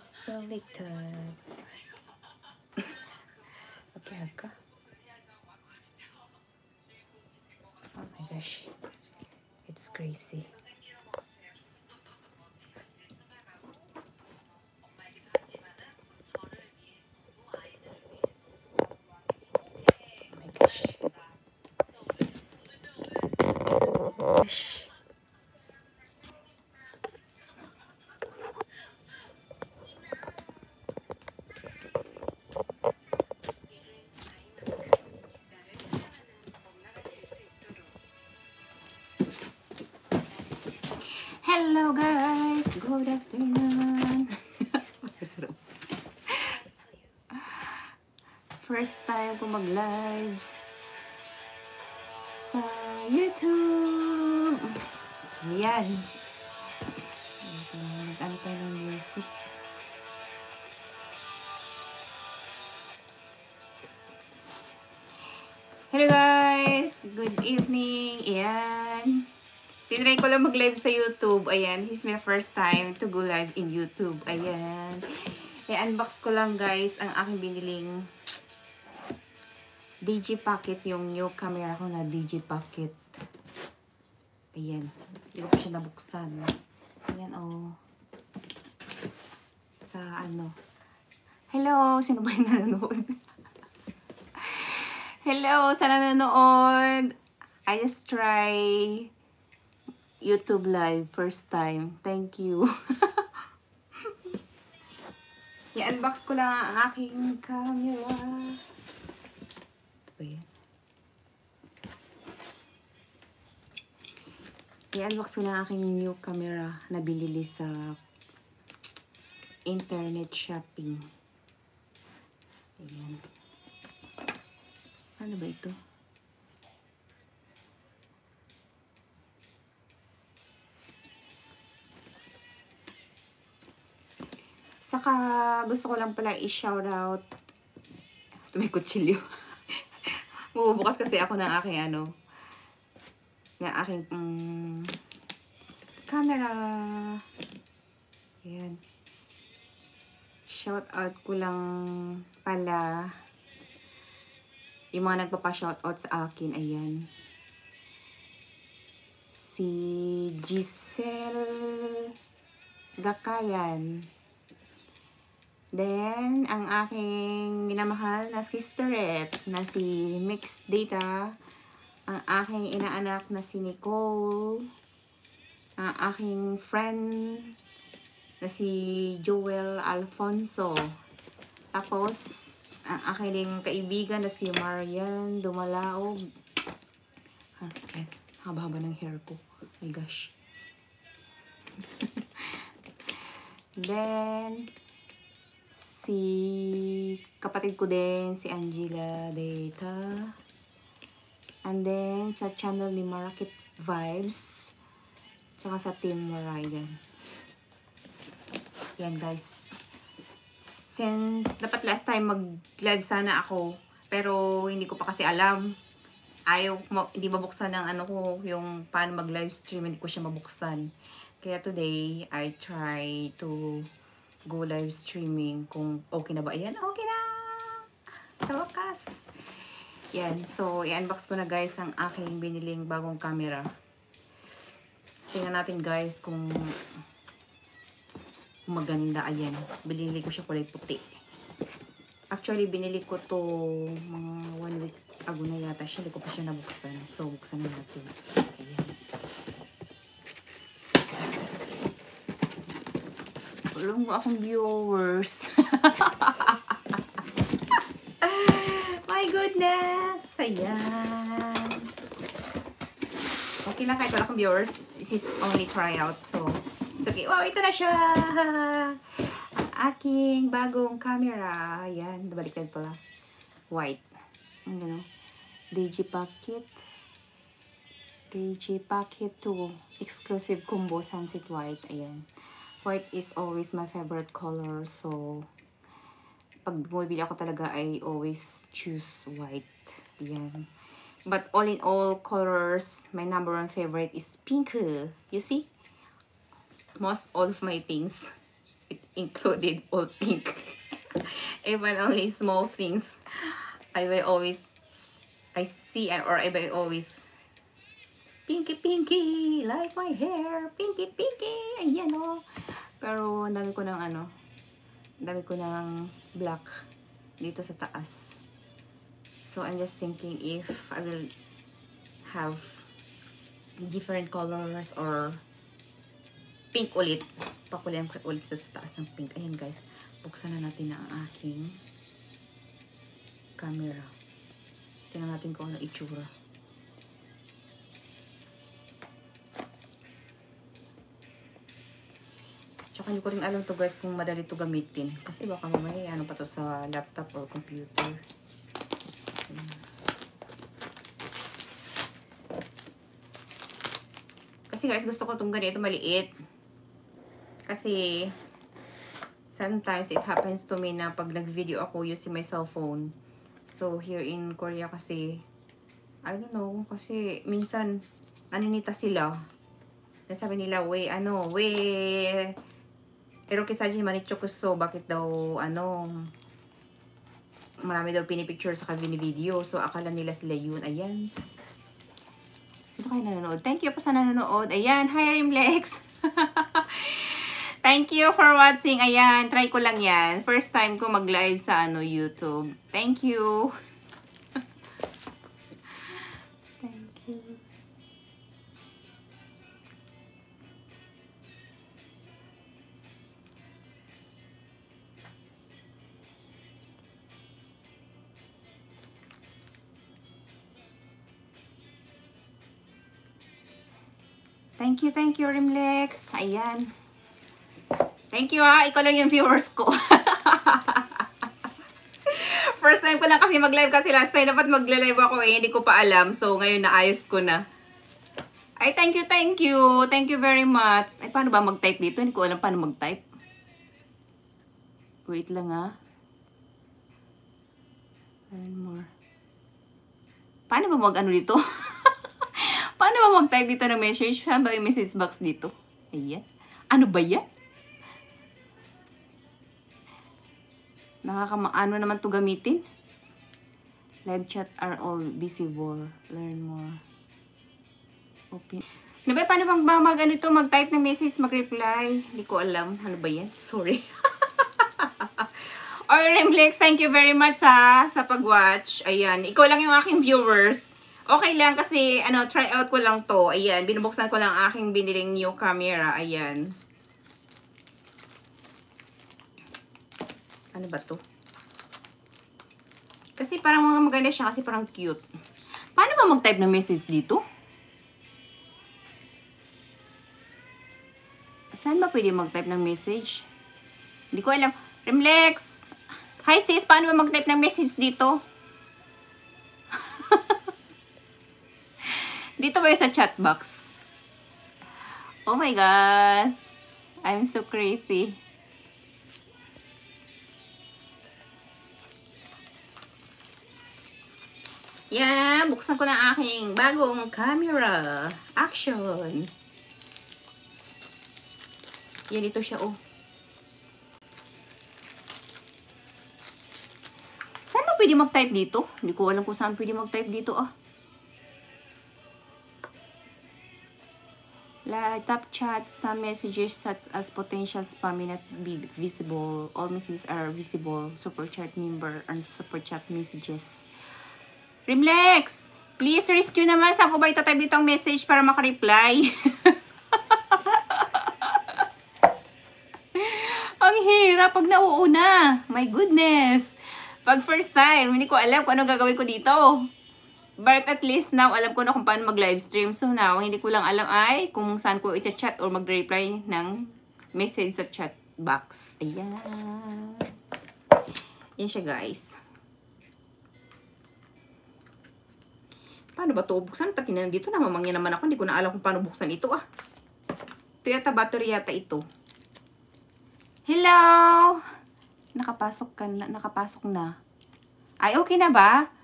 is selected. 어떻게 할까? Oh my gosh, it's crazy. kaya ko mag-live sa YouTube. Ayan. Nag-ano ng music. Hello guys! Good evening! Ayan. Tinry ko lang mag-live sa YouTube. Ayan, this is my first time to go live in YouTube. Ayan. I-unbox ko lang guys ang aking biniling DG Pocket yung new camera ko na DG Pocket. Ayan. Hindi ko siya nabuksan. Ayan, oh. Sa ano. Hello! Sino ba yung nanonood? Hello! Sa nanonood! I just try YouTube live first time. Thank you. I-unbox ko lang ang aking camera ko yan. I-unbox ko na aking new camera na binili sa internet shopping. Ayan. Ano ba ito? Saka gusto ko lang pala i-shoutout. Ito may kutsilyo. Bubukas kasi ako ng aking ano, ng aking um, camera. Ayan. Shout out ko lang pala yung mga nagpapa-shout out sa akin. Ayan. Si Giselle Gakayan. Then, ang aking minamahal na sisteret na si Mix Data. Ang aking inaanak na si Nicole. Ang aking friend na si Joel Alfonso. Tapos, ang aking kaibigan na si Marian Dumalaog. Okay. Haba-haba ng hair ko. Oh my gosh. Then, si kapatid ko din, si Angela Data. And then, sa channel ni Market Vibes. Tsaka sa Team Ryan. Yan guys. Since, dapat last time mag-live sana ako. Pero, hindi ko pa kasi alam. Ayaw, hindi mabuksan ng ano ko, yung paano mag-live stream, hindi ko siya mabuksan. Kaya today, I try to go live streaming kung okay na ba. Ayan, okay na! Sa wakas! Yan, so i-unbox ko na guys ang aking biniling bagong camera. Tingnan natin guys kung maganda. Ayan, binili ko siya kulay puti. Actually, binili ko to mga one week ago na yata siya. Hindi ko pa siya nabuksan. So, buksan na natin. Alam ko akong viewers. My goodness! Ayan. Okay lang kahit wala akong viewers. This is only tryout. So, it's okay. Wow, ito na siya! Ang aking bagong camera. Ayan, nabaliktad pala. White. Ang gano'n. DG Pocket. DG Pocket 2. Exclusive combo sunset white. Ayan. White is always my favorite color. So, pag bumibili ako talaga, I always choose white. Yan. But all in all colors, my number one favorite is pink. You see? Most all of my things, it included all pink. Even only small things, I will always, I see and or I will always Pinky, pinky, like my hair. Pinky, pinky. Ayan o. Oh. Pero, dami ko ng ano, dami ko ng black dito sa taas. So, I'm just thinking if I will have different colors or pink ulit. Pakulian ko ulit sa taas ng pink. Ayan guys, buksan na natin ang aking camera. Tingnan natin kung ano itsura. Hindi ko rin alam to guys kung madali to gamitin. Kasi baka mamaya ano pa to sa laptop or computer. Kasi guys, gusto ko itong ganito maliit. Kasi sometimes it happens to me na pag nag-video ako using my cellphone. So here in Korea kasi, I don't know, kasi minsan aninita sila. Nasabi nila, we, ano, we, pero kisaji manichokuso, bakit daw, ano, marami daw pinipicture sa video So, akala nila sila yun. Ayan. Sino kayo nanonood? Thank you po sa nanonood. Ayan, hi Rimlex. Thank you for watching. Ayan, try ko lang yan. First time ko mag-live sa ano YouTube. Thank you. Thank you, thank you, Rimlex. Ayan. Thank you ha. Ah. Ikaw lang yung viewers ko. First time ko lang kasi mag-live kasi last time dapat mag-live ako eh. Hindi ko pa alam. So, ngayon naayos ko na. Ay, thank you, thank you. Thank you very much. Ay, paano ba mag-type dito? Hindi ko alam paano mag-type. Wait lang ha. Ah. And more. Paano ba mag-ano dito? Paano ba mag-type dito ng message? Saan ba yung message box dito? Ayan. Ano ba yan? Nakakamaano naman to gamitin? Live chat are all visible. Learn more. Open. Diba, paano bang mag, ano ito? mag-type ng message, mag-reply? Hindi ko alam. Ano ba yan? Sorry. Or Remlex, thank you very much sa, sa pag-watch. Ayan. Ikaw lang yung aking viewers. Okay lang kasi, ano, try out ko lang to. Ayan, binubuksan ko lang aking biniling new camera. Ayan. Ano ba to? Kasi parang mga maganda siya kasi parang cute. Paano ba mag-type ng message dito? Saan ba pwede mag-type ng message? Hindi ko alam. Remlex! Hi sis, paano ba mag-type ng message dito? Dito ba yung sa chat box? Oh my gosh. I'm so crazy. yeah, buksan ko na aking bagong camera. Action! Yan, ito siya, oh. Saan mo pwede mag-type dito? Hindi ko alam kung saan pwede mag-type dito, ah. Oh. Like, top chat, some messages such as potential spam may not be visible. All messages are visible. Super chat member and super chat messages. Remlex! Please, rescue naman. sa ko ba itatype itong message para makareply? Ang hirap pag nauuna. My goodness. Pag first time, hindi ko alam kung ano gagawin ko dito. But at least now, alam ko na kung paano mag-live stream. So now, hindi ko lang alam ay kung saan ko i-chat or mag-reply ng message sa chat box. Ayan. Yan siya, guys. Paano ba ito buksan? Pati na dito, namamangya naman ako. Hindi ko na alam kung paano buksan ito, ah. Ito yata, battery yata ito. Hello! Nakapasok ka na. Nakapasok na. Ay, okay na ba?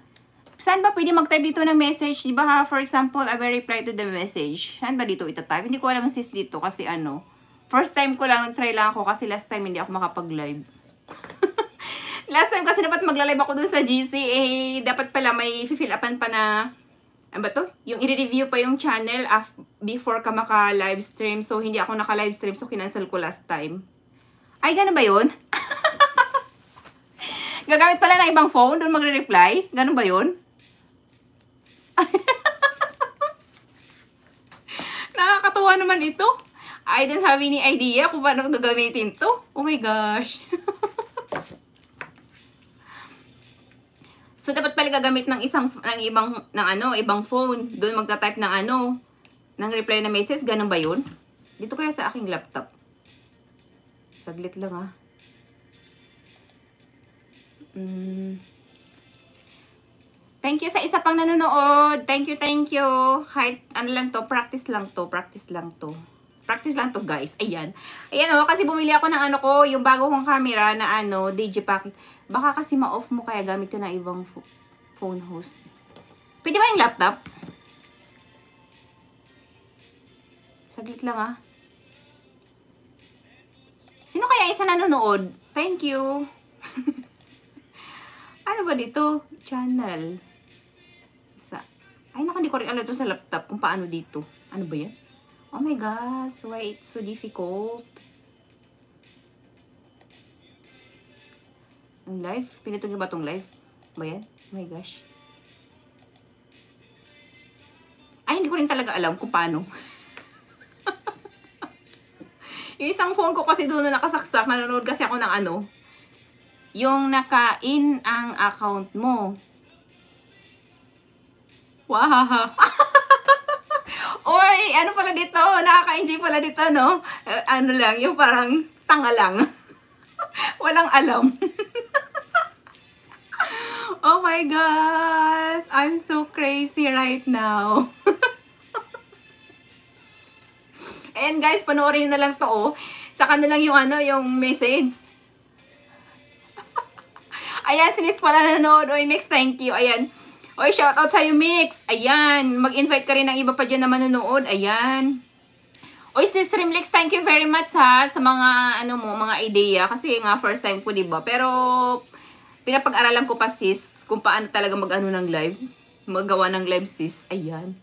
Saan ba pwede mag-type dito ng message? Di ba ha? For example, I will reply to the message. Saan ba dito itatype? Hindi ko alam sis dito kasi ano. First time ko lang, nag-try lang ako kasi last time hindi ako makapag-live. last time kasi dapat magla-live ako dun sa GC. Eh, dapat pala may fill upan pa na ano ba to? Yung i-review pa yung channel af before ka maka-live stream. So, hindi ako naka-live stream. So, kinansel ko last time. Ay, gano'n ba yun? Gagamit pala ng ibang phone, doon magre-reply? Ganun ba yun? Nakakatawa naman ito. I don't have any idea kung paano gagamitin to. Oh my gosh. so, dapat pala gagamit ng isang, ng ibang, ng ano, ibang phone. Doon magta-type ng ano, ng reply na message. Ganun ba yun? Dito kaya sa aking laptop. Saglit lang ah. Mm. Thank you sa isang pang nanonood. Thank you, thank you. Kahit ano lang to, practice lang to, practice lang to. Practice lang to, guys. Ayan. Ayan o, oh, kasi bumili ako ng ano ko, yung bago kong camera na ano, Digipacket. Baka kasi ma-off mo kaya gamit ko na ibang phone host. Pwede ba yung laptop? Saglit lang ah. Sino kaya isa nanonood? Thank you. ano ba dito? Channel. Ay, naku, hindi ko rin alam sa laptop kung paano dito. Ano ba yan? Oh my gosh, why it's so difficult? Ang live? Pinitugin ba tong live? Ba yan? Oh my gosh. Ay, hindi ko rin talaga alam kung paano. yung isang phone ko kasi doon na nakasaksak, nanonood kasi ako ng ano, yung naka-in ang account mo. Wahaha. Oy, ano pala dito? Nakaka-enjoy pala dito, no? Uh, ano lang, yung parang tanga lang. Walang alam. oh my gosh! I'm so crazy right now. And guys, panoorin na lang to, oh. Saka na lang yung ano, yung message. Ayan, sinis pala nanood. Oy, Mix, thank you. Ayan. Oy, shoutout sa'yo, Mix. Ayan. Mag-invite ka rin ng iba pa diyan na manunood. Ayan. Oy, sis Rimlex, thank you very much ha sa mga ano mo, mga idea kasi nga first time ko, 'di ba? Pero pinapag-aralan ko pa sis kung paano talaga mag-ano ng live, maggawa ng live sis. Ayan.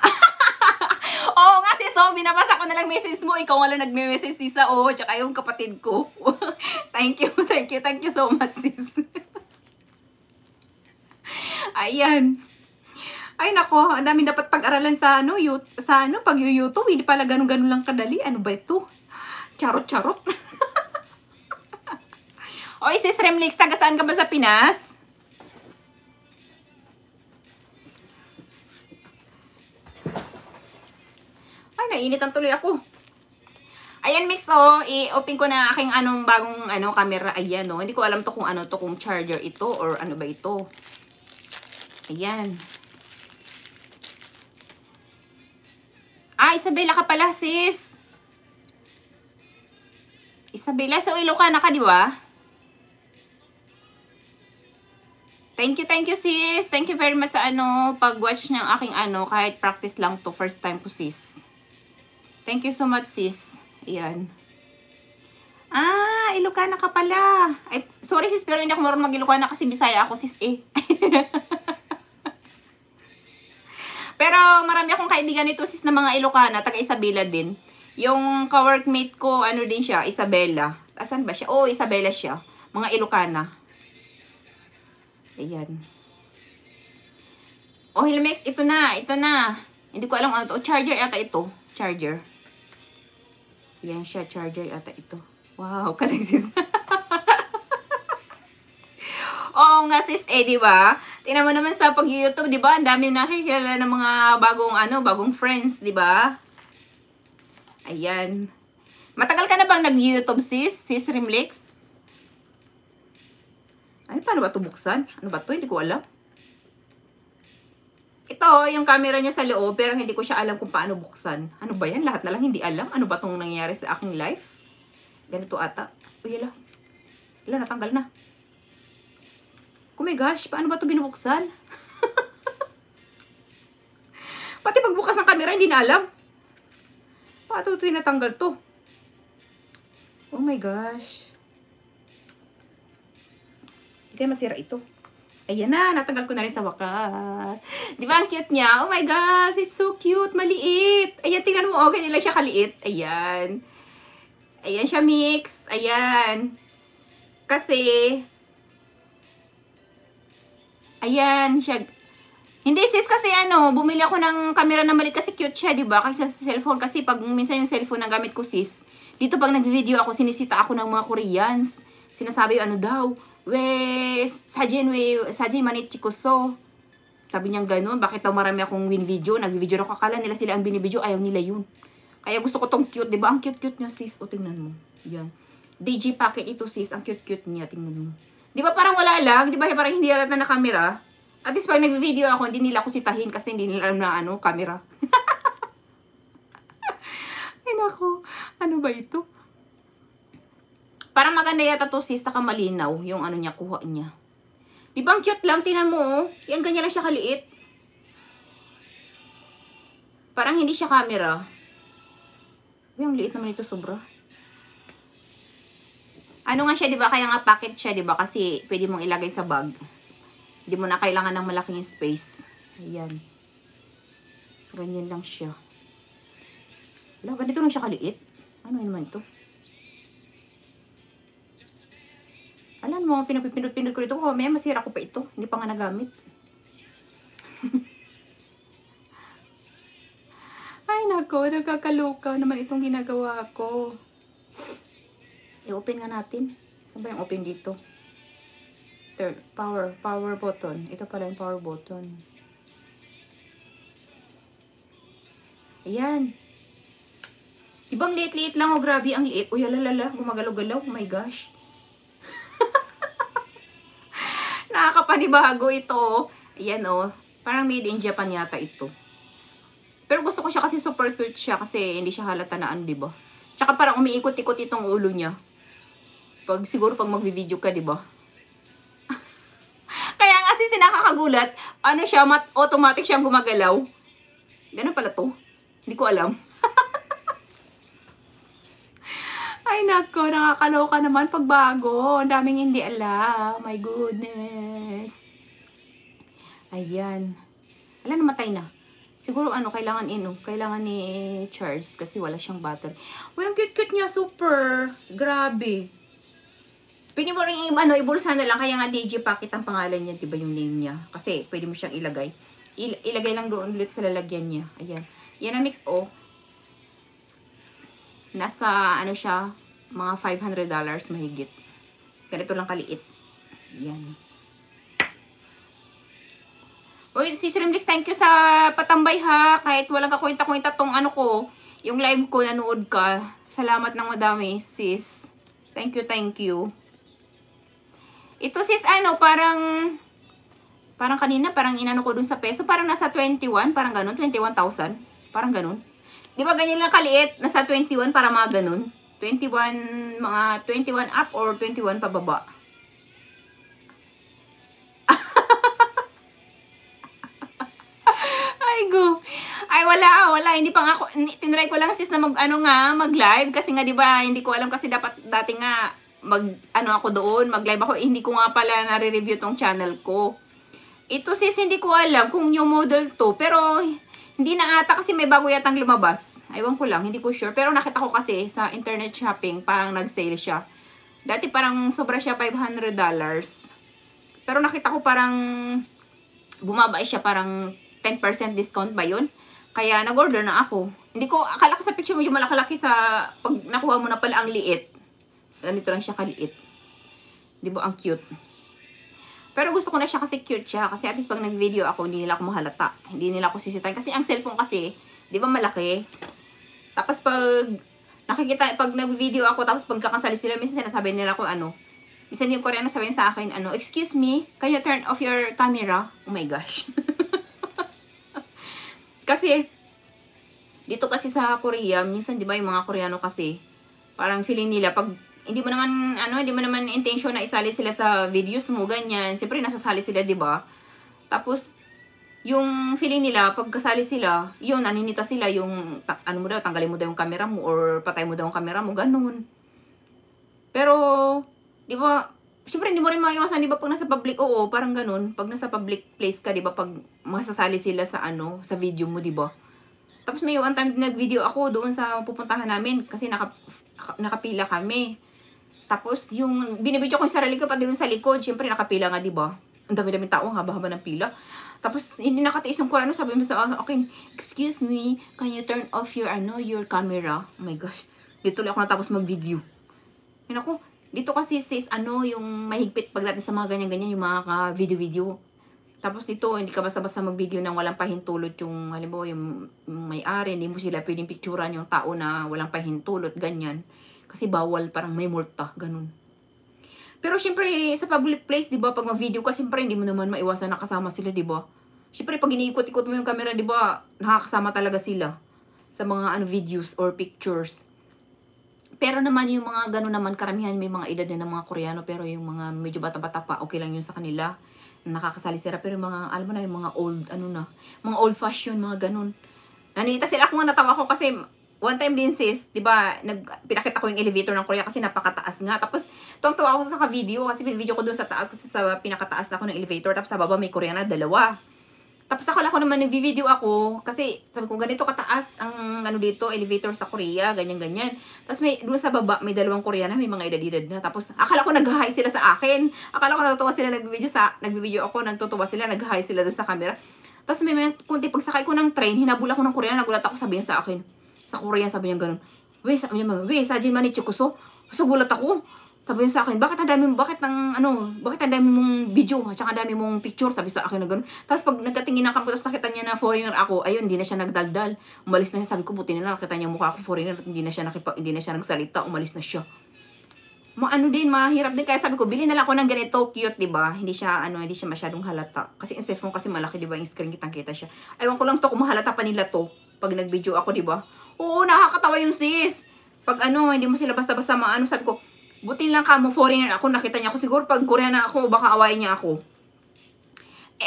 Oo nga sis, oh, binabasa ko na lang message mo. Ikaw wala nagme-message sis, oh, tsaka yung kapatid ko. thank you, thank you, thank you so much sis. Ayan. Ay nako, ang daming dapat pag-aralan sa ano, YouTube, sa ano, pag YouTube, hindi pala ganun-ganun lang kadali. Ano ba ito? Charot-charot. Oy, sis Remlix, taga saan ka ba sa Pinas? Ay, nainitan tuloy ako. Ayan, mix, oh. I-open ko na aking anong bagong ano, camera. Ayan, oh. Hindi ko alam to kung ano to, kung charger ito or ano ba ito. Ayan. Ah, Isabela ka pala, sis. Isabela, so Ilocana ka, di ba? Thank you, thank you, sis. Thank you very much sa ano, pag-watch ng aking ano, kahit practice lang to, first time ko, sis. Thank you so much, sis. Ayan. Ah, Ilocana ka pala. Ay, sorry, sis, pero hindi ako marunong mag-Ilocana kasi Bisaya ako, sis, eh. Pero marami akong kaibigan nito sis na mga Ilocana, taga Isabela din. Yung ka-workmate ko, ano din siya, Isabela. Asan ba siya? Oh, Isabela siya. Mga Ilocana. Ayan. Oh, Hilmex, ito na, ito na. Hindi ko alam ano to. Oh, charger yata ito. Charger. Yan siya, charger yata ito. Wow, kaling sis. Oo nga sis, eh, di ba? Tingnan mo naman sa pag-YouTube, di ba? Ang daming nakikilala ng mga bagong, ano, bagong friends, di ba? Ayan. Matagal ka na bang nag-YouTube sis? Sis Rimlex? Ano, paano ba ito buksan? Ano ba ito? Hindi ko alam. Ito, yung camera niya sa loob, pero hindi ko siya alam kung paano buksan. Ano ba yan? Lahat na lang hindi alam. Ano ba itong nangyayari sa aking life? Ganito ata. Uy, ala. Ala, natanggal na. Oh my gosh, paano ba to binubuksan? Pati pagbukas ng camera, hindi na alam. Paano ito tinatanggal to? Oh my gosh. Hindi kaya masira ito. Ayan na, natanggal ko na rin sa wakas. Di ba ang cute niya? Oh my gosh, it's so cute. Maliit. Ayan, tingnan mo. Oh, ganyan lang siya kaliit. Ayan. Ayan siya mix. Ayan. Kasi, Ayan, siya. Hindi sis kasi ano, bumili ako ng camera na maliit kasi cute siya, 'di ba? Kaysa sa cellphone kasi pag minsan yung cellphone na gamit ko sis. Dito pag nag-video ako, sinisita ako ng mga Koreans. Sinasabi ano daw, "We sajin we sajin manichikoso." Sabi niya ganoon, bakit daw marami akong win video, nagvi-video ako akala nila sila ang binibideo, ayaw nila yun. Kaya gusto ko tong cute, 'di ba? Ang cute-cute niya sis, o tingnan mo. Yan. DJ packet ito sis, ang cute-cute niya, tingnan mo. Di ba parang wala lang? Di ba parang hindi yata na camera? At least pag nag-video ako, hindi nila ako sitahin kasi hindi nila alam na ano, camera. Ay nako, ano ba ito? Parang maganda yata to sis, saka malinaw yung ano niya, kuha niya. Di ba ang cute lang, tinan mo oh. Yan ganyan lang siya kaliit. Parang hindi siya camera. Uy, ang liit naman ito sobra. Ano nga siya, 'di ba? Kaya nga packet siya, 'di ba? Kasi pwede mong ilagay sa bag. Hindi mo na kailangan ng malaking space. Ayan. Ganyan lang siya. Wala, ganito lang siya kaliit. Ano naman ito? Alam mo, pinapipindot-pindot ko dito. Oh, may masira ko pa ito. Hindi pa nga nagamit. Ay, nako, nagkakaloka naman itong ginagawa ko. I-open nga natin. Saan ba yung open dito? Third, power, power button. Ito pala yung power button. Ayan. Ibang liit-liit lang. O, oh, grabe, ang liit. Uy, alalala. Gumagalaw-galaw. Oh my gosh. Nakakapanibago ito. Ayan, oh. Parang made in Japan yata ito. Pero gusto ko siya kasi super cute siya kasi hindi siya halata na, di ba? Tsaka parang umiikot-ikot itong ulo niya. Pag siguro pag magvi-video ka, 'di ba? Kaya nga si sinakakagulat, ano siya, mat automatic siyang gumagalaw. Ganun pala 'to. Hindi ko alam. Ay nako, nakakaloka naman pag bago. Ang daming hindi alam. My goodness. Ayan. Ala, namatay na. Siguro ano, kailangan ino. Kailangan ni charge kasi wala siyang battery. Uy, ang cute-cute niya. Super. Grabe. Pwede mo rin ano, ibulsa na lang. Kaya nga DJ Pocket ang pangalan niya, di ba yung name niya? Kasi pwede mo siyang ilagay. Il ilagay lang doon ulit sa lalagyan niya. Ayan. Yan ang mix O. Oh. Nasa, ano siya, mga $500 mahigit. Ganito lang kaliit. Yan. Uy, si Srimlix, thank you sa patambay ha. Kahit walang kakwenta-kwenta tong ano ko, yung live ko, nanood ka. Salamat ng madami, sis. Thank you, thank you. Ito sis, ano, parang, parang kanina, parang inano ko dun sa peso, parang nasa 21, parang ganun, 21,000, parang ganun. Di ba ganyan lang kaliit, nasa 21, para mga ganun. 21, mga 21 up or 21 pababa. Ay, go. Ay, wala, wala. Hindi pa nga ako, tinry ko lang sis na mag, ano nga, mag-live. Kasi nga, di ba, hindi ko alam kasi dapat, dati nga, mag ano ako doon, mag-live ako. hindi ko nga pala nare-review tong channel ko. Ito sis, hindi ko alam kung new model to. Pero, hindi na ata kasi may bago yatang lumabas. Aywan ko lang, hindi ko sure. Pero nakita ko kasi sa internet shopping, parang nag-sale siya. Dati parang sobra siya $500. Pero nakita ko parang bumaba siya parang 10% discount ba yun? Kaya nag-order na ako. Hindi ko, akala ko sa picture mo yung malakalaki sa pag nakuha mo na pala ang liit ganito lang siya kaliit. Di ba? Ang cute. Pero gusto ko na siya kasi cute siya. Kasi at least pag nag-video ako, hindi nila ako mahalata. Hindi nila ako sisitan. Kasi ang cellphone kasi, di ba malaki? Tapos pag nakikita, pag nag-video ako, tapos pag kakasali sila, minsan sinasabi nila ako ano. Minsan yung Koreano sabihin sa akin, ano, excuse me, can you turn off your camera? Oh my gosh. kasi, dito kasi sa Korea, minsan di ba yung mga Koreano kasi, parang feeling nila, pag hindi mo naman, ano, hindi mo naman intention na isali sila sa videos mo, ganyan. Siyempre, nasasali sila, di ba? Tapos, yung feeling nila, pag kasali sila, yun, naninita sila, yung, ta- ano mo daw, tanggalin mo daw yung camera mo, or patay mo daw yung camera mo, ganun. Pero, di ba, Siyempre hindi mo rin maiiwasan di ba, pag nasa public, oo, parang ganun. Pag nasa public place ka, di ba, pag masasali sila sa, ano, sa video mo, di ba? Tapos may one time nag-video ako doon sa pupuntahan namin kasi naka, nakapila kami. Tapos, yung binibidyo ko yung sarili ko, pati yung sa likod, syempre nakapila nga, di ba? Ang dami-dami tao, haba-haba ng pila. Tapos, hindi nakatiis ng kurano, sabi mo sa okay, excuse me, can you turn off your, ano, your camera? Oh my gosh, dito lang ako natapos mag-video. Yun ako, dito kasi sis, ano, yung mahigpit pagdating sa mga ganyan-ganyan, yung mga video-video. Tapos dito, hindi ka basta-basta mag-video nang walang pahintulot yung, halimbawa, yung may-ari, hindi mo sila pwedeng picturean yung tao na walang pahintulot, ganyan. Kasi bawal, parang may multa, ganun. Pero syempre, sa public place, 'di ba, pag ma-video ka, syempre hindi mo naman maiwasan nakasama sila, 'di ba? Syempre, pag iniikot-ikot mo yung camera, 'di ba, nakakasama talaga sila sa mga ano videos or pictures. Pero naman yung mga ganun naman, karamihan may mga edad na ng mga Koreano, pero yung mga medyo bata-bata pa, okay lang yun sa kanila. Nakakasali sila, pero yung mga, alam mo na, yung mga old, ano na, mga old fashion, mga ganun. Naninita sila, ako nga natawa ko kasi one time din sis, 'di ba, nag pinakita ko yung elevator ng Korea kasi napakataas nga. Tapos tuwang-tuwa ako sa video kasi video ko doon sa taas kasi sa pinakataas na ako ng elevator tapos sa baba may Koreana dalawa. Tapos ako lang ako naman nagvi-video ako kasi sabi ko ganito kataas ang ano dito elevator sa Korea, ganyan ganyan. Tapos may doon sa baba may dalawang Koreana, may mga edad-edad na. Tapos akala ko nag-hi sila sa akin. Akala ko natutuwa sila nagvi-video sa nagvi-video ako, nagtutuwa sila, nag-hi sila doon sa camera. Tapos may, may kunti pagsakay ko ng train, hinabula ko ng Korea, nagulat ako sabihin sa akin sa Korea, sabi niya ganun. We, sabi niya, we, sajin mani chukuso. Sugulat ako. Sabi niya sa akin, bakit ang dami, mo? bakit ang, ano, bakit ang dami mong video, at saka dami mong picture, sabi sa akin na ganun. Tapos pag nagkatingin na kami, tapos nakita niya na foreigner ako, ayun, hindi na siya nagdaldal. Umalis na siya, sabi ko, buti na nakita niya mukha ko foreigner, at hindi na siya, nakipa, hindi na siya nagsalita, umalis na siya. ano din, mahirap din, kaya sabi ko, bili na lang ako ng ganito, cute, di ba? Hindi siya, ano, hindi siya masyadong halata. Kasi yung cellphone kasi malaki, di ba, yung screen kitang kita siya. Aywan ko lang to, kung mahalata pa nila to, pag nag-video ako, di ba? Oo, nakakatawa yung sis. Pag ano, hindi mo sila basta-basta maano, sabi ko, buti lang ka mo foreigner ako, nakita niya ako. Siguro pag Korean ako, baka awayin niya ako.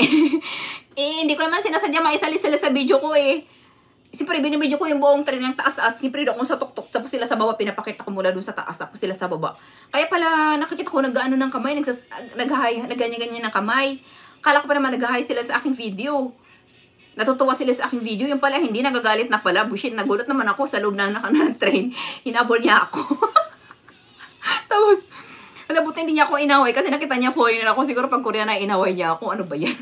eh, hindi ko naman sinasadya maisali sila sa video ko eh. Siyempre, binibidyo ko yung buong train ng taas-taas. Siyempre, doon sa tuktok. Tapos sila sa baba, pinapakita ko mula doon sa taas. Tapos sila sa baba. Kaya pala, nakikita ko nag-ano ng kamay, nagsas, nag-ganyan-ganyan ng kamay. Kala ko pa naman nag sila sa aking video natutuwa sila sa aking video. Yung pala, hindi nagagalit na pala. Bushit, nagulat naman ako sa loob na ano, naka-train. Hinabol niya ako. Tapos, alam, buti hindi niya ako inaway kasi nakita niya foreigner ako. Siguro pag Korean na inaway niya ako. Ano ba yan?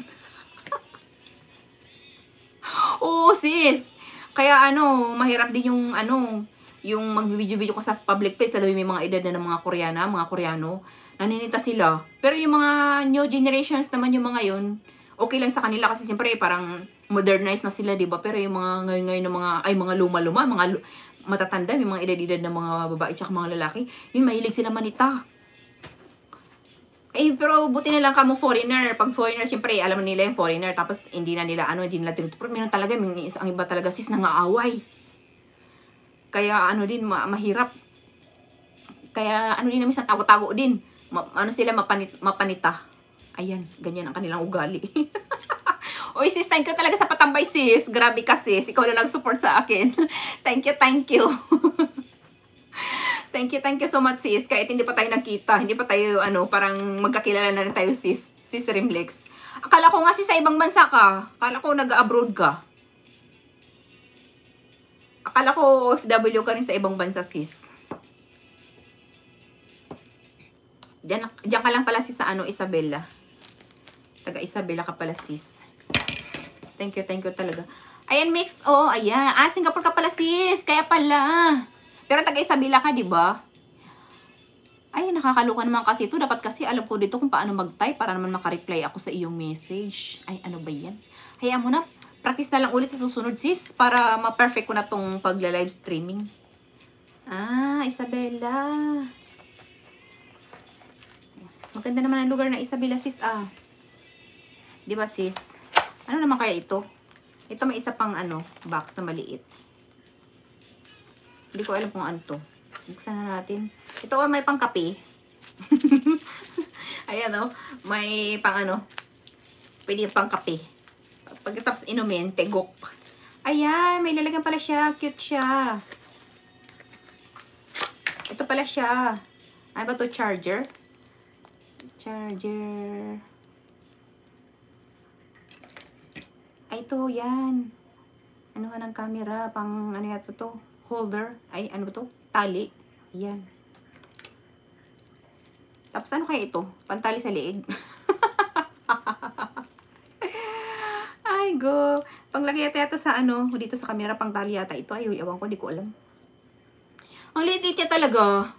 Oo, sis. Kaya ano, mahirap din yung ano, yung mag-video-video ko sa public place, lalo may mga edad na ng mga Koreana, mga Koreano, naninita sila. Pero yung mga new generations naman yung mga yun, okay lang sa kanila kasi siyempre parang modernized na sila, 'di ba? Pero yung mga ngayon ngayon ng mga ay mga luma-luma, mga matatanda, yung mga edad-edad ng mga babae at mga lalaki, yun mahilig sila manita. Eh, pero buti na lang kamo foreigner. Pag foreigner, syempre, alam nila yung foreigner. Tapos, hindi na nila, ano, hindi nila tinuturo. Meron talaga, may, ang iba talaga, sis, nangaaway. Kaya, ano din, ma mahirap. Kaya, ano din, minsan, tago-tago din. Ma ano sila, mapanit mapanita. Ayan, ganyan ang kanilang ugali. Uy, sis, thank you talaga sa patambay, sis. Grabe ka, sis. Ikaw na nag-support sa akin. thank you, thank you. thank you, thank you so much, sis. Kahit hindi pa tayo nakita, hindi pa tayo, ano, parang magkakilala na rin tayo, sis. Sis Rimlex. Akala ko nga, sis, sa ibang bansa ka. Akala ko nag-abroad ka. Akala ko OFW ka rin sa ibang bansa, sis. Diyan, diyan ka lang pala sis, sa ano, Isabella. Taga Isabela ka pala, sis. Thank you, thank you talaga. Ayan, mix. Oh, ayan. Ah, Singapore ka pala, sis. Kaya pala. Pero taga Isabela ka, di ba? Ay, nakakaloka naman kasi ito. Dapat kasi alam ko dito kung paano mag-type para naman makareply ako sa iyong message. Ay, ano ba yan? Hayaan mo na. Practice na lang ulit sa susunod, sis. Para ma-perfect ko na tong pagla-live streaming. Ah, Isabela. Maganda naman ang lugar na Isabela, sis. Ah. 'Di ba sis? Ano naman kaya ito? Ito may isa pang ano, box na maliit. Hindi ko alam kung ano to. Buksan na natin. Ito oh, may pangkape. Ayan oh, may pang ano. Pwede pang kape. Pagkatapos inumin, tegok. Ayan, may lalagyan pala siya. Cute siya. Ito pala siya. Ano ba to? Charger? Charger. Ay, to, yan. Ano ka ng camera? Pang, ano yato to? Holder? Ay, ano to? Tali. Yan. Tapos, ano kaya ito? Pantali sa leeg. Ay, go. Panglagay yata yata sa ano, dito sa camera, pang tali yata ito. Ay, ewan ko, di ko alam. Ang liit-liit niya talaga.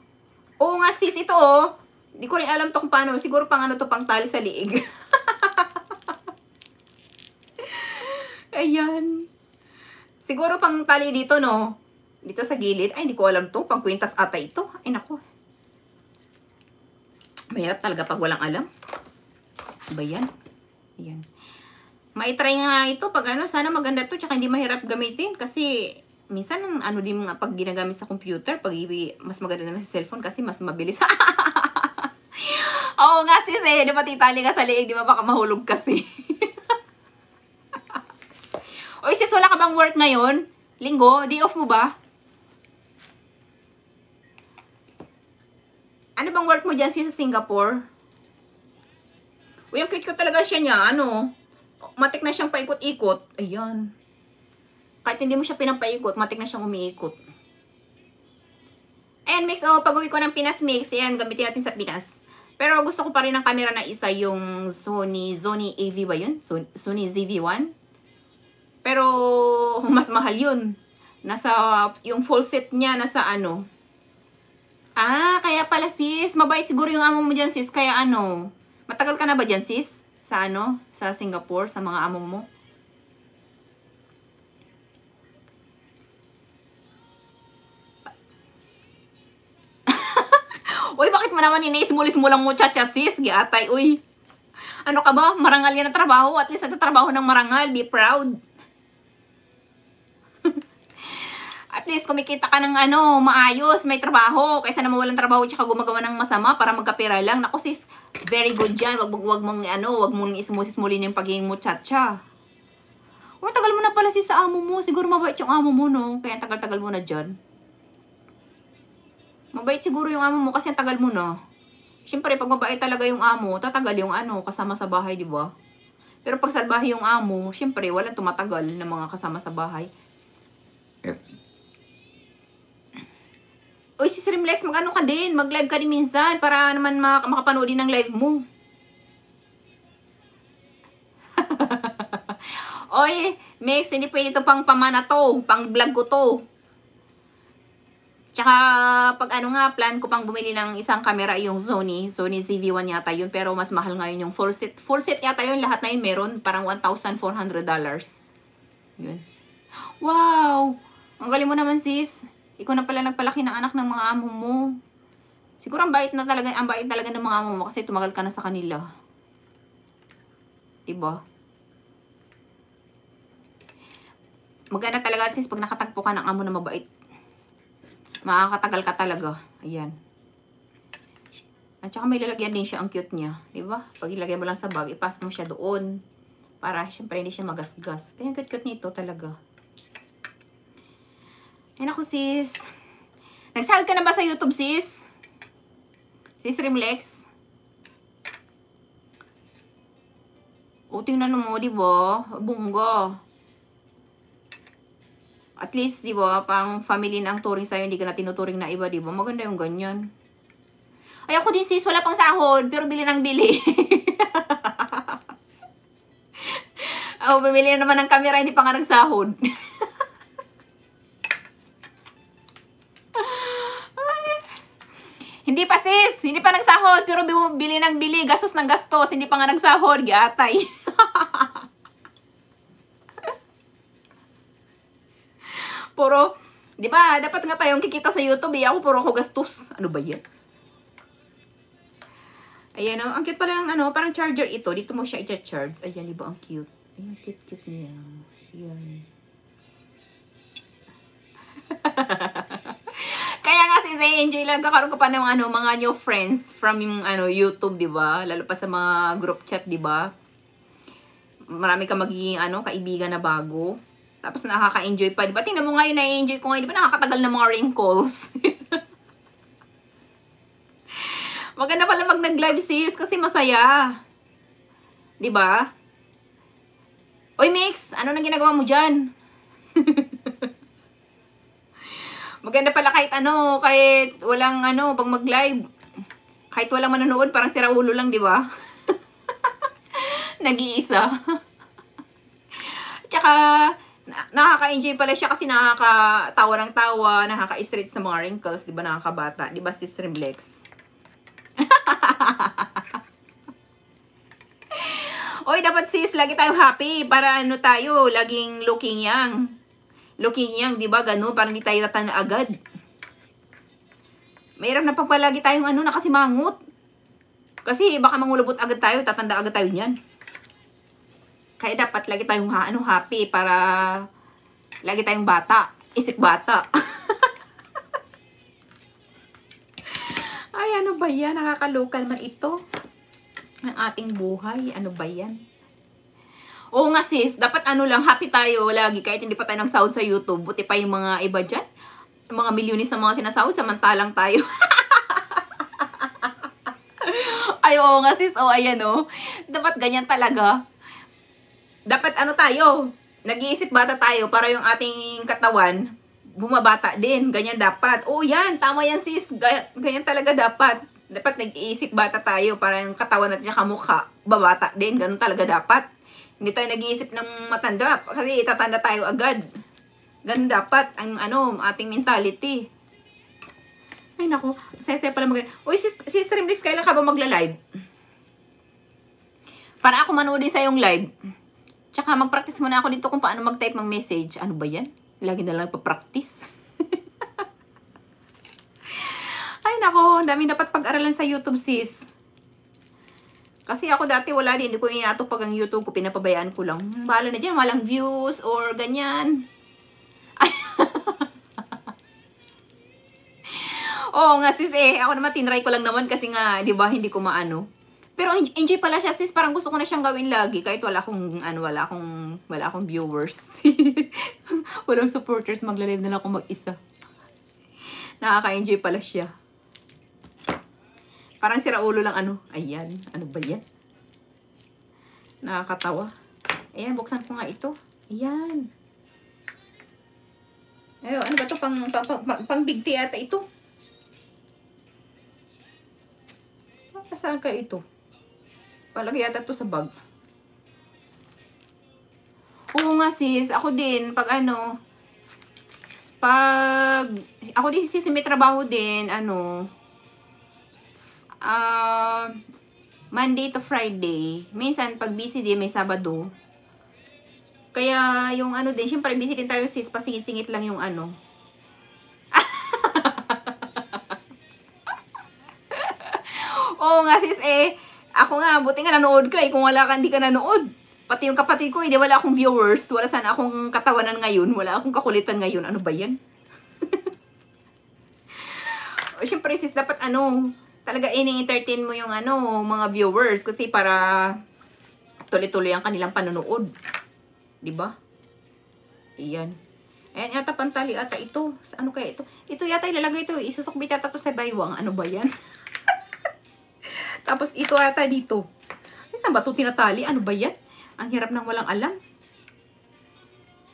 Oo nga, sis, ito oh. Hindi ko rin alam to kung paano. Siguro pang ano to, pang tali sa liig. ayan. Siguro pang tali dito, no? Dito sa gilid. Ay, hindi ko alam to. Pang kwintas ata ito. Ay, nako. Mayarap talaga pag walang alam. Ba diba yan? Ayan. Maitry nga ito pag ano. Sana maganda to. Tsaka hindi mahirap gamitin. Kasi minsan ano din mga pag ginagamit sa computer, pag mas maganda na sa cellphone kasi mas mabilis. Oo nga sis eh, di ba titali ka sa leeg, di ba baka mahulog kasi. Oy, sis, wala ka bang work ngayon? Linggo? Day off mo ba? Ano bang work mo dyan sis sa Singapore? Uy, ang cute ko talaga siya niya. Ano? Matik na siyang paikot-ikot. Ayan. Kahit hindi mo siya pinapaikot, matik na siyang umiikot. Ayan, mix. Oh, pag uwi ko ng Pinas mix. Ayan, gamitin natin sa Pinas. Pero gusto ko pa rin ng camera na isa yung Sony, Sony AV ba yun? Sony, Sony ZV-1? Pero, mas mahal yun. Nasa, yung full set niya, nasa ano. Ah, kaya pala sis, mabait siguro yung amo mo dyan sis. Kaya ano, matagal ka na ba dyan sis? Sa ano, sa Singapore, sa mga amo mo? Uy, bakit mo naman inaismulis mo lang mo chacha sis? Giatay, uy. Ano ka ba? Marangal yan na trabaho. At least nagtatrabaho ng marangal. Be proud. least kumikita ka ng ano, maayos, may trabaho, kaysa naman walang trabaho tsaka gumagawa ng masama para magkapira lang. Naku sis, very good dyan. Wag, wag, wag mong, ano, wag mong ismulis-mulin yung pagiging mo tsatsa. O, tagal mo na pala sis sa amo mo. Siguro mabait yung amo mo, no? Kaya tagal-tagal mo na dyan. Mabait siguro yung amo mo kasi ang tagal mo na. Siyempre, pag mabait talaga yung amo, tatagal yung ano, kasama sa bahay, di ba? Pero pag salbahe yung amo, siyempre, walang tumatagal ng mga kasama sa bahay. Eh, Uy, si Srimlex, mag-ano ka din? Mag-live ka din minsan para naman mak makapanood din ng live mo. Oy, Mix, hindi pwede ito pang pamana to. Pang vlog ko to. Tsaka, pag ano nga, plan ko pang bumili ng isang camera, yung Sony. Sony ZV-1 yata yun, pero mas mahal ngayon yung full set. Full set yata yun, lahat na yun meron. Parang $1,400. Yun. Wow! Ang galing mo naman, sis. Ikaw na pala nagpalaki ng anak ng mga amo mo. Siguro ang bait na talaga, ang bait talaga ng mga amo mo kasi tumagal ka na sa kanila. Diba? Maganda talaga sis pag nakatagpo ka ng amo na mabait. Makakatagal ka talaga. Ayan. At saka may lalagyan din siya ang cute niya. Diba? Pag ilagay mo lang sa bag, ipasok mo siya doon. Para syempre hindi siya magasgas. Kaya cute-cute nito talaga. Ay naku sis. Nagsahod ka na ba sa YouTube sis? Sis Rimlex? O tingnan mo, di ba? Bunggo. At least, di ba, pang family na ang turing sa'yo, hindi ka na tinuturing na iba, di ba? Maganda yung ganyan. Ay, ako din sis, wala pang sahod, pero bili ng bili. oh, bumili na naman ng camera, hindi pa nga nagsahod. Hindi pa sis, hindi pa nagsahod, pero bili ng bili, gastos ng gastos, hindi pa nga nagsahod, gatay. puro, di ba, dapat nga tayong kikita sa YouTube, eh, ako puro ako gastos. Ano ba yan? Ayan, oh, ang cute pala ng ano, parang charger ito, dito mo siya i-charge. Ayan, di ba, ang cute. Ayan, cute-cute niya. Ayan. Kaya nga since I enjoy lang, kakaroon ko pa ng ano, mga new friends from yung ano, YouTube, di ba? Lalo pa sa mga group chat, di ba? Marami ka magiging ano, kaibigan na bago. Tapos nakaka-enjoy pa. Di ba? Tingnan mo ngayon, na-enjoy ko ngayon. Di ba nakakatagal na mga wrinkles? Maganda pala mag nag-live sis kasi masaya. 'Di ba? Oy Mix, ano nang ginagawa mo diyan? Maganda pala kahit ano, kahit walang ano, pag mag-live. Kahit walang manonood, parang si Raulo lang, di ba? Nag-iisa. Tsaka, nakaka-enjoy pala siya kasi nakakatawa ng tawa, nakaka-stretch sa mga wrinkles, di ba nakakabata? Di ba, Sister Blex? Oy, dapat sis, lagi tayo happy para ano tayo, laging looking yang looking young, di ba? Ganun, parang hindi tayo natana agad. Mahirap na pagpalagi tayong ano, nakasimangot. Kasi baka mangulubot agad tayo, tatanda agad tayo niyan. Kaya dapat lagi tayong ha, ano, happy para lagi tayong bata. Isip bata. Ay, ano ba yan? Nakakaloka naman ito. Ang ating buhay. Ano ba yan? Oo nga sis, dapat ano lang, happy tayo lagi kahit hindi pa tayo nagsahod sa YouTube. Buti pa yung mga iba dyan. Mga milyonis na mga sinasahod, samantalang tayo. Ay, oo nga sis, oo, oh, ayan o. Oh. Dapat ganyan talaga. Dapat ano tayo, nag-iisip bata tayo para yung ating katawan, bumabata din. Ganyan dapat. Oo oh, yan, tama yan sis. Ganyan talaga dapat dapat nag-iisip bata tayo para yung katawan natin yung kamukha babata din. Ganun talaga dapat. Hindi tayo nag-iisip ng matanda kasi itatanda tayo agad. Ganun dapat ang ano, ating mentality. Ay nako, saya-saya pala mag- Uy, sis, sis Remlix, kailan ka ba magla-live? Para ako manood sa yung live. Tsaka mag-practice muna ako dito kung paano mag-type ng message. Ano ba yan? Lagi na lang pa-practice. Ay nako, ang dami dapat pag-aralan sa YouTube sis. Kasi ako dati wala din, hindi ko inato pag ang YouTube ko, pinapabayaan ko lang. Hmm, bahala na dyan, walang views or ganyan. Oo nga sis eh, ako naman tinry ko lang naman kasi nga, di ba, hindi ko maano. Pero enjoy pala siya sis, parang gusto ko na siyang gawin lagi kahit wala akong, ano, wala akong, wala akong viewers. Walang supporters, maglalive na lang ako mag-isa. Nakaka-enjoy pala siya. Parang sira ulo lang ano. Ayan. Ano ba yan? Nakakatawa. Ayan, buksan ko nga ito. Ayan. Ayo, ano ba to pang pang, pang, pang, pang bigti ata ito? Ah, saan ka ito? Palagay yata to sa bag. Oo nga sis, ako din pag ano pag ako din sis may trabaho din ano uh, Monday to Friday. Minsan, pag busy din, may Sabado. Kaya, yung ano din, syempre, busy din tayo sis, pasingit-singit lang yung ano. Oo nga sis, eh, ako nga, buti nga nanood ka eh. Kung wala ka, hindi ka nanood. Pati yung kapatid ko, hindi eh, wala akong viewers. Wala sana akong katawanan ngayon. Wala akong kakulitan ngayon. Ano ba yan? o, oh, syempre sis, dapat ano, talaga ini-entertain mo yung ano, mga viewers kasi para tuloy-tuloy ang kanilang panonood. 'Di ba? Iyan. Ayan yata pantali ata ito. Sa ano kaya ito? Ito yata ilalagay ito. Isusukbit yata to sa baywang. Ano ba yan? Tapos ito ata dito. Ay, saan ba ito tinatali? Ano ba yan? Ang hirap nang walang alam.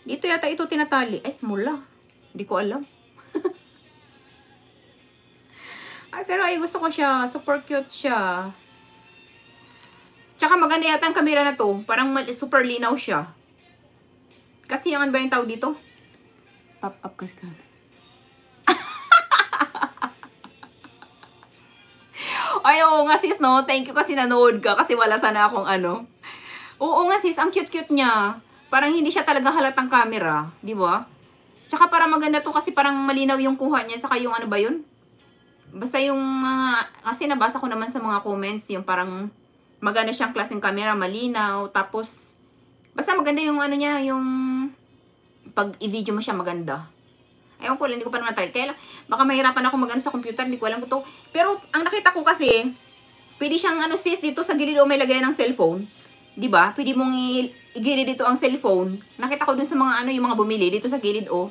Dito yata ito tinatali. Ay, mula. Hindi ko alam. Ay, pero ay gusto ko siya. Super cute siya. Tsaka maganda yata ang camera na to. Parang super linaw siya. Kasi yan ba yung tawag dito? Pop up kasi ka. Ay, oo nga sis, no? Thank you kasi nanood ka kasi wala sana akong ano. Oo nga sis, ang cute-cute niya. Parang hindi siya talaga halatang camera, di ba? Tsaka para maganda to kasi parang malinaw yung kuha niya, saka yung ano ba yun? basta yung mga, uh, kasi nabasa ko naman sa mga comments, yung parang maganda siyang klaseng camera, malinaw, tapos, basta maganda yung ano niya, yung pag i-video mo siya maganda. Ewan ko lang, hindi ko pa naman try. Kaya lang, baka mahirapan ako magano sa computer, hindi ko alam ko to. Pero, ang nakita ko kasi, pwede siyang ano sis, dito sa gilid o oh, may lagay ng cellphone. ba diba? Pwede mong i-gilid dito ang cellphone. Nakita ko dun sa mga ano, yung mga bumili, dito sa gilid o. Oh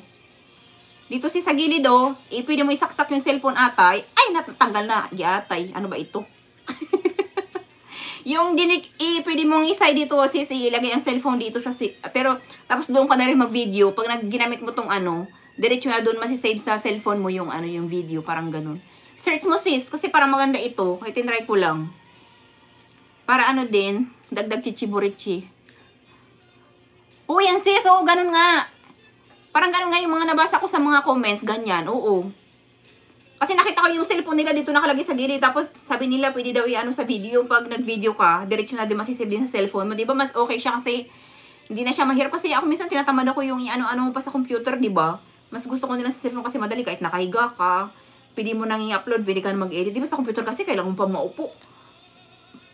dito si sa gilid o, oh, eh, mo isaksak yung cellphone atay. Ay, natatanggal na. Yatay. Ano ba ito? yung dinik, eh, mo mong isay dito o oh, sis, eh, ilagay ang cellphone dito sa si Pero, tapos doon ka na rin mag-video. Pag ginamit mo tong ano, diretso na doon masisave sa cellphone mo yung ano yung video. Parang ganun. Search mo sis, kasi para maganda ito. Kaya tinry ko lang. Para ano din, dagdag chichiburichi. Oh, yan sis. Oo, oh, ganun nga. Parang ganun nga yung mga nabasa ko sa mga comments, ganyan, oo. Kasi nakita ko yung cellphone nila dito nakalagay sa gilid. Tapos sabi nila pwede daw i-ano sa video. Pag nag-video ka, diretsyo na din masisave din sa cellphone mo. Diba mas okay siya kasi hindi na siya mahirap. Kasi ako minsan tinatamad ako yung i-ano-ano pa sa computer, ba diba? Mas gusto ko nila sa cellphone kasi madali kahit nakahiga ka. Pwede mo nang i-upload, pwede ka na mag-edit. Diba sa computer kasi kailangan pa maupo.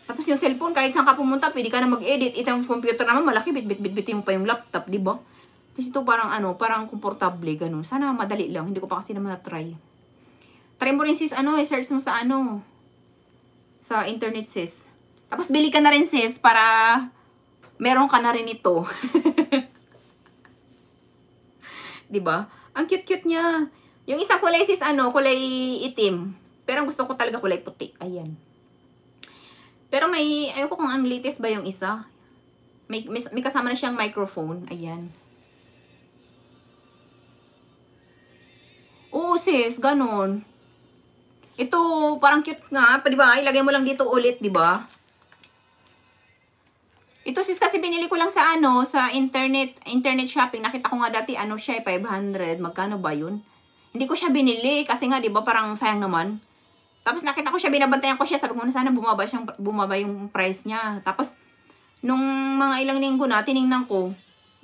Tapos yung cellphone, kahit saan ka pumunta, pwede ka na mag-edit. Itong computer naman, malaki, bit-bit-bit mo pa yung laptop, di ba? Tapos ito parang ano, parang komportable, ganun. Sana madali lang, hindi ko pa kasi naman na-try. Try mo rin sis, ano, i-search mo sa ano, sa internet sis. Tapos bili ka na rin sis, para meron ka na rin ito. ba? Diba? Ang cute-cute niya. Yung isang kulay sis, ano, kulay itim. Pero gusto ko talaga kulay puti. Ayan. Pero may, ayoko kung ang latest ba yung isa. May, may, may kasama na siyang microphone. Ayan. Oo sis, ganun. Ito, parang cute nga. Pwede ba? Ilagay mo lang dito ulit, di ba? Ito sis kasi binili ko lang sa ano, sa internet, internet shopping. Nakita ko nga dati ano siya, 500. Eh, Magkano ba yun? Hindi ko siya binili kasi nga, di ba, parang sayang naman. Tapos nakita ko siya, binabantayan ko siya. Sabi ko na sana bumaba, siyang, bumaba yung price niya. Tapos, nung mga ilang linggo na, tiningnan ko,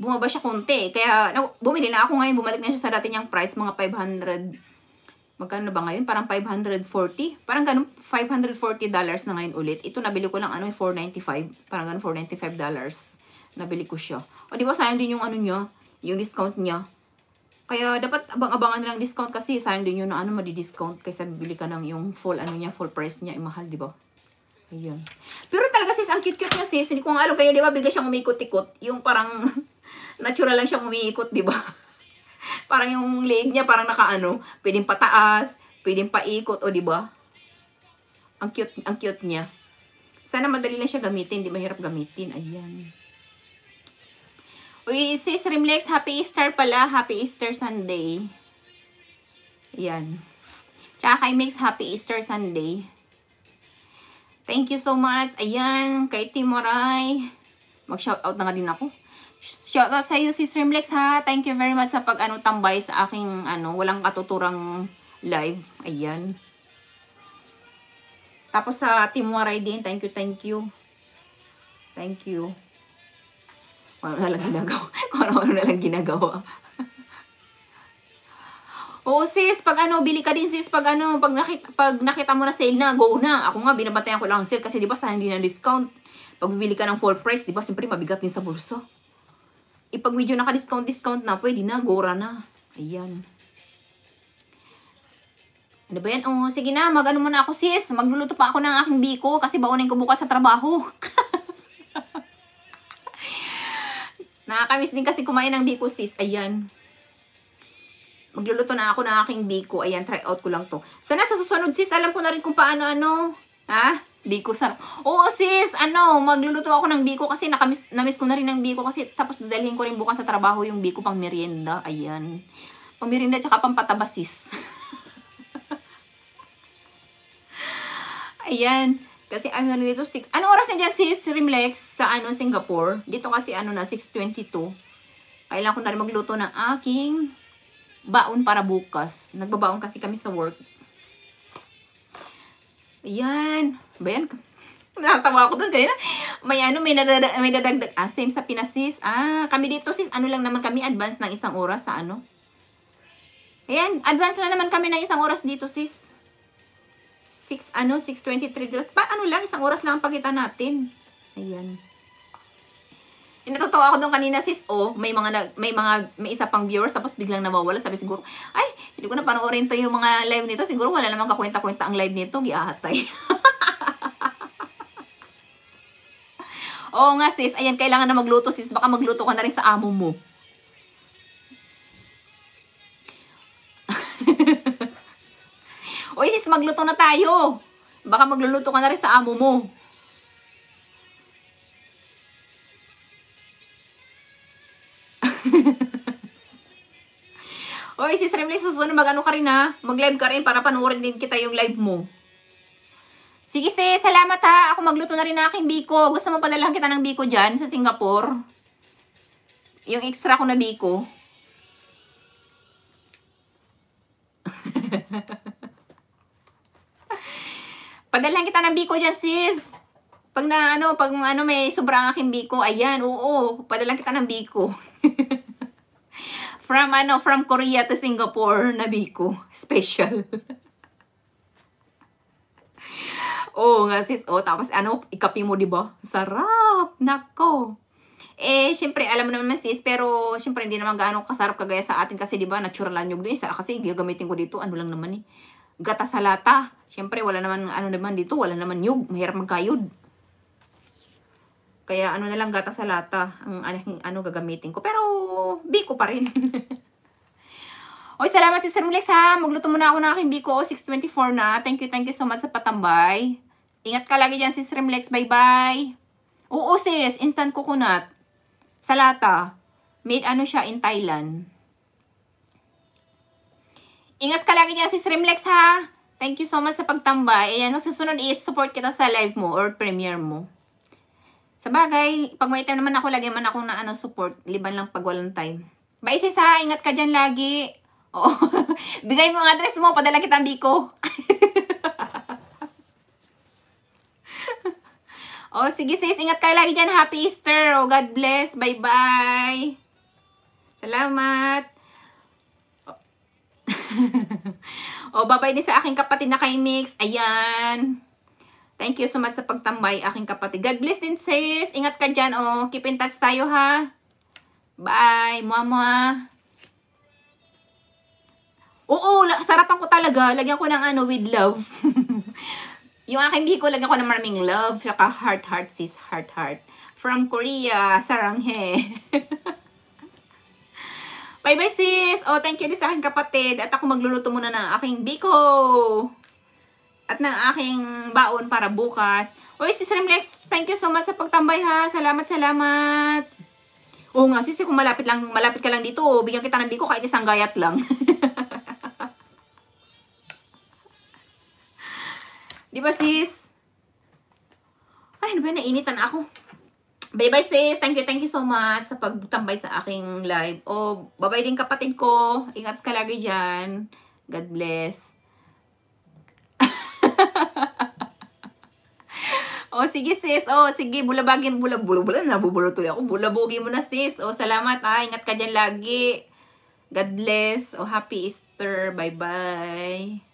bumaba siya konti. Kaya bumili na ako ngayon. Bumalik na siya sa dati niyang price, mga 500. Magkano ba ngayon? Parang 540. Parang ganun, 540 dollars na ngayon ulit. Ito nabili ko lang, ano, 495. Parang ganun, 495 dollars. Nabili ko siya. O, di ba, sayang din yung ano niya, yung discount niya. Kaya dapat abang-abangan lang discount kasi sayang din yun na ano madi-discount kaysa bibili ka ng yung full ano niya, full price niya, eh, mahal, 'di ba? Ayun. Pero talaga sis, ang cute-cute niya sis. Hindi ko nga alam kanya, 'di ba? Bigla siyang umikot-ikot. Yung parang natural lang siyang umiikot, di ba? parang yung leg niya, parang nakaano, pwedeng pataas, pwedeng paikot, o di ba? Ang cute, ang cute niya. Sana madali lang siya gamitin, hindi mahirap gamitin. Ayan. Uy, sis Rimlex, happy Easter pala. Happy Easter Sunday. Ayan. Tsaka kay Mix, happy Easter Sunday. Thank you so much. Ayan, kay Timoray. Mag-shoutout na nga din ako. Shoutout sa iyo, Sis Remlex, ha? Thank you very much sa pag-ano tambay sa aking, ano, walang katuturang live. Ayan. Tapos sa Team Waray din, thank you, thank you. Thank you. Kung ano na lang ginagawa. Kung ano na lang ginagawa. Oo sis, pag ano, bili ka din sis, pag ano, pag nakita, pag nakita mo na sale na, go na. Ako nga, binabantayan ko lang ang sale kasi di ba sa hindi na discount. Pag bibili ka ng full price, di ba, siyempre mabigat din sa bulso ipag eh, pag na ka discount discount na, pwede na, gora na. Ayan. Ano ba yan? Oh, sige na, mag-ano muna ako sis. Magluluto pa ako ng aking biko kasi baunin ko bukas sa trabaho. Nakakamiss din kasi kumain ng biko sis. Ayan. Magluluto na ako ng aking biko. Ayan, try out ko lang to. Sana sa susunod sis, alam ko na rin kung paano ano. Ha? Biko sarap. Oo sis, ano, magluluto ako ng Biko kasi nakamis, namiss ko na rin ng Biko kasi tapos dadalhin ko rin bukas sa trabaho yung Biko pang merienda. Ayan. Pang merienda tsaka pang pataba sis. Ayan. Kasi ano na dito, 6. Ano oras na dyan sis? Rimlex sa ano, Singapore. Dito kasi ano na, 6.22. Kailangan ko na rin magluto ng aking baon para bukas. Nagbabaon kasi kami sa work. Ayan. Bayan. Nakatawa ako doon kanina. May ano, may, nadada, may dadagdag. Ah, same sa Pinas, sis. Ah, kami dito, sis. Ano lang naman kami, advance ng isang oras sa ano. Ayan, advance lang naman kami ng isang oras dito, sis. 6, ano, 6.23. Pa, ano lang, isang oras lang ang pakita natin. Ayan. Eh, Natatawa ako nung kanina sis, oh, may mga may mga may isa pang viewers tapos biglang nawawala. Sabi siguro, ay, hindi ko na panoorin to yung mga live nito. Siguro wala namang kakwenta-kwenta ang live nito, giahatay. Oo nga sis, ayan, kailangan na magluto sis. Baka magluto ka na rin sa amo mo. Oy sis, magluto na tayo. Baka magluluto ka na rin sa amo mo. Oy, si Streamlink, susunod mag-ano ka rin ha. Mag-live ka rin para panoorin din kita yung live mo. Sige sis, salamat ha. Ako magluto na rin ng aking biko. Gusto mo padalahan kita ng biko dyan sa Singapore? Yung extra ko na biko. padalahan kita ng biko dyan sis. Pag na ano, pag ano may sobrang aking biko, ayan, oo, padalahan kita ng biko. From ano, from Korea to Singapore nabiko. Special. oh, nga sis. Oh, tapos ano, ikapi mo, di ba? Sarap! Nako! Eh, syempre, alam mo naman sis, pero syempre hindi naman gaano kasarap kagaya sa atin kasi di ba, natural lang din. Kasi gagamitin ko dito, ano lang naman eh. Gata sa lata. Syempre, wala naman, ano naman dito, wala naman yug. Mahirap magkayod. Kaya ano na lang gata sa lata ang ano gagamitin ko. Pero biko pa rin. Oy, salamat Sister Milex ha. Magluto muna ako ng aking biko. 6.24 na. Thank you, thank you so much sa patambay. Ingat ka lagi dyan Sister Milex. Bye-bye. Oo sis, instant coconut. Sa lata. Made ano siya in Thailand. Ingat ka lagi dyan Sister Milex ha. Thank you so much sa pagtambay. Ayan, magsusunod is support kita sa live mo or premiere mo. Sa bagay, pag may time naman ako, lagi man akong na ano, support. Liban lang pag walang time. Baisis ha, ingat ka dyan lagi. Oo. Bigay mo ang address mo, padala kitang biko. oh, sige sis, ingat ka lagi dyan. Happy Easter. Oh, God bless. Bye-bye. Salamat. oh, bye din sa aking kapatid na kay Mix. Ayan. Thank you so much sa pagtambay, aking kapatid. God bless din, sis. Ingat ka dyan, oh. Keep in touch tayo, ha? Bye. Mua, mua. Oo, sarapan ko talaga. Lagyan ko ng ano, with love. yung aking biko, lagyan ko ng maraming love. Saka heart, heart, sis. Heart, heart. From Korea, saranghe. Bye-bye, sis. Oh, thank you din sa aking kapatid. At ako magluluto muna ng aking biko at ng aking baon para bukas. Oy, Sis Remlex, thank you so much sa pagtambay ha. Salamat, salamat. Oo nga, sis, eh, kung malapit, lang, malapit ka lang dito, oh, bigyan kita ng biko kahit isang gayat lang. Di ba, sis? Ay, ano ba, nainitan ako. Bye-bye, sis. Thank you, thank you so much sa pagtambay sa aking live. O, oh, bye-bye din kapatid ko. Ingat ka lagi dyan. God bless. oh sige sis. Oh, sige, bulabagin, bulabulabula. Nabubulo tuloy ako. Bulabugi mo na sis. Oh, salamat ah. Ingat ka diyan lagi. God bless. Oh, happy Easter. Bye-bye.